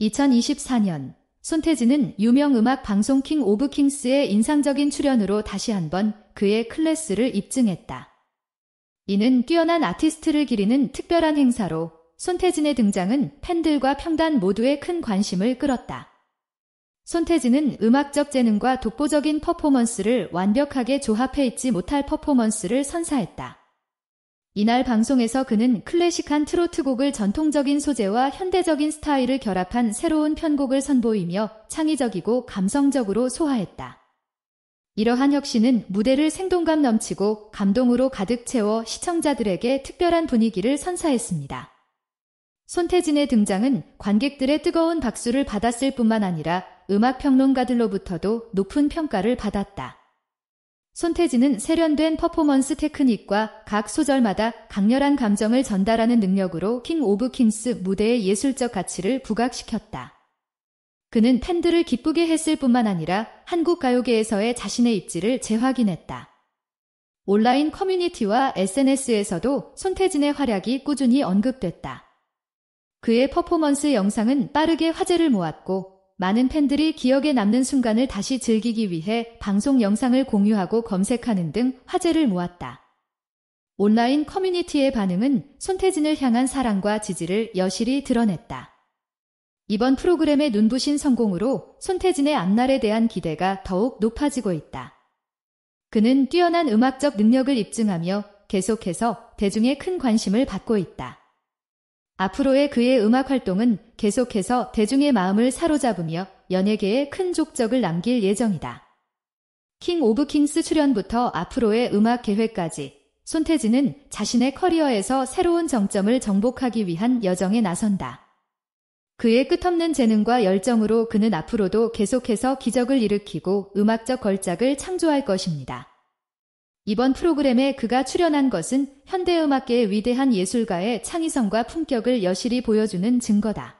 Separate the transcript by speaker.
Speaker 1: 2024년 손태진은 유명 음악 방송 킹 오브 킹스의 인상적인 출연으로 다시 한번 그의 클래스를 입증했다. 이는 뛰어난 아티스트를 기리는 특별한 행사로 손태진의 등장은 팬들과 평단 모두의 큰 관심을 끌었다. 손태진은 음악적 재능과 독보적인 퍼포먼스를 완벽하게 조합해 있지 못할 퍼포먼스를 선사했다. 이날 방송에서 그는 클래식한 트로트 곡을 전통적인 소재와 현대적인 스타일을 결합한 새로운 편곡을 선보이며 창의적이고 감성적으로 소화했다. 이러한 혁신은 무대를 생동감 넘치고 감동으로 가득 채워 시청자들에게 특별한 분위기를 선사했습니다. 손태진의 등장은 관객들의 뜨거운 박수를 받았을 뿐만 아니라 음악평론가들로부터도 높은 평가를 받았다. 손태진은 세련된 퍼포먼스 테크닉과 각 소절마다 강렬한 감정을 전달하는 능력으로 킹 오브 킹스 무대의 예술적 가치를 부각시켰다. 그는 팬들을 기쁘게 했을 뿐만 아니라 한국 가요계에서의 자신의 입지를 재확인했다. 온라인 커뮤니티와 SNS에서도 손태진의 활약이 꾸준히 언급됐다. 그의 퍼포먼스 영상은 빠르게 화제를 모았고 많은 팬들이 기억에 남는 순간을 다시 즐기기 위해 방송 영상을 공유하고 검색하는 등 화제를 모았다. 온라인 커뮤니티의 반응은 손태진을 향한 사랑과 지지를 여실히 드러냈다. 이번 프로그램의 눈부신 성공으로 손태진의 앞날에 대한 기대가 더욱 높아지고 있다. 그는 뛰어난 음악적 능력을 입증하며 계속해서 대중의 큰 관심을 받고 있다. 앞으로의 그의 음악 활동은 계속해서 대중의 마음을 사로잡으며 연예계에 큰 족적을 남길 예정이다. 킹 오브 킹스 출연부터 앞으로의 음악 계획까지 손태진은 자신의 커리어에서 새로운 정점을 정복하기 위한 여정에 나선다. 그의 끝없는 재능과 열정으로 그는 앞으로도 계속해서 기적을 일으키고 음악적 걸작을 창조할 것입니다. 이번 프로그램에 그가 출연한 것은 현대음악계의 위대한 예술가의 창의성과 품격을 여실히 보여주는 증거다.